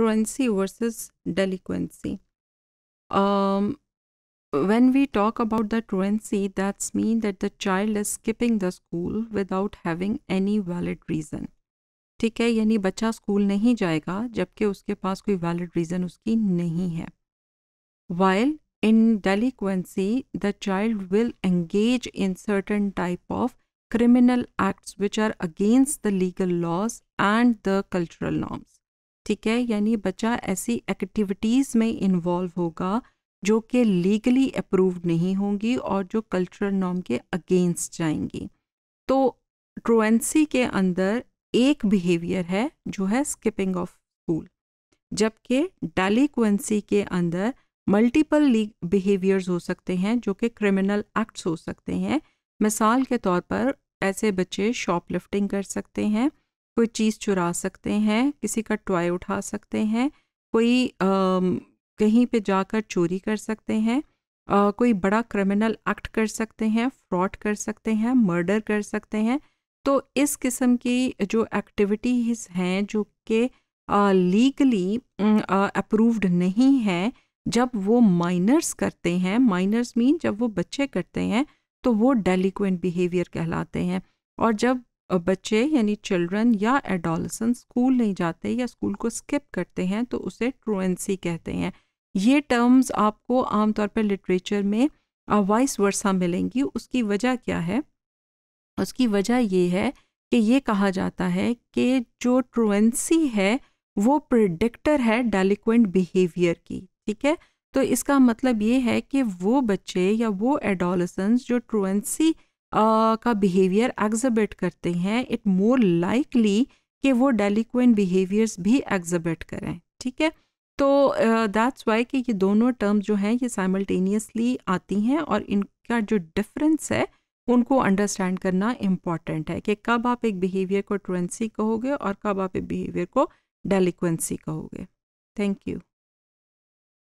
truancy versus delinquency. Um, when we talk about the truancy, that's mean that the child is skipping the school without having any valid reason. ठीक है यानी बच्चा school नहीं जाएगा जबकि उसके पास कोई वैलिड रीज़न उसकी नहीं है while in delinquency the child will engage in certain type of criminal acts which are against the legal laws and the cultural norms. ठीक है यानी बच्चा ऐसी एक्टिविटीज़ में इन्वॉल्व होगा जो कि लीगली अप्रूव्ड नहीं होंगी और जो कल्चरल नॉर्म के अगेंस्ट जाएंगी तो ट्रोएंसी के अंदर एक बिहेवियर है जो है स्किपिंग ऑफ स्कूल जबकि डेलिक्वेंसी के अंदर मल्टीपल बिहेवियर्स हो सकते हैं जो कि क्रिमिनल एक्ट्स हो सकते हैं मिसाल के तौर पर ऐसे बच्चे शॉप लिफ्टिंग कर सकते हैं कोई चीज़ चुरा सकते हैं किसी का टॉय उठा सकते हैं कोई आ, कहीं पे जाकर चोरी कर सकते हैं आ, कोई बड़ा क्रिमिनल एक्ट कर सकते हैं फ्रॉड कर सकते हैं मर्डर कर सकते हैं तो इस किस्म की जो एक्टिविटीज़ हैं जो कि लीगली अप्रूव्ड नहीं है जब वो माइनर्स करते हैं माइनर्स मीन जब वो बच्चे करते हैं तो वो डेलिक्वेंट बिहेवियर कहलाते हैं और जब बच्चे यानी चिल्ड्रन या एडोलसन स्कूल नहीं जाते या स्कूल को स्किप करते हैं तो उसे ट्रुएंसी कहते हैं ये टर्म्स आपको आमतौर पर लिटरेचर में वाइस वर्षा मिलेंगी उसकी वजह क्या है उसकी वजह ये है कि ये कहा जाता है कि जो ट्रुएंसी है वो प्रिडिक्टर है डेलिक्वेंट बिहेवियर की ठीक है तो इसका मतलब ये है कि वो बच्चे या वो एडोलसन जो ट्रुएंसी का बिहेवियर एग्जिबिट करते हैं इट मोर लाइकली कि वो डेलिक्वेंट बिहेवियर्स भी एग्जिबिट करें ठीक है तो दैट्स uh, वाई कि ये दोनों टर्म्स जो हैं ये साइमल्टेनियसली आती हैं और इनका जो डिफरेंस है उनको अंडरस्टैंड करना इम्पॉर्टेंट है कि कब आप एक बिहेवियर को ट्रेंसी कहोगे और कब आप एक बिहेवियर को डेलीकुंसी कहोगे थैंक यू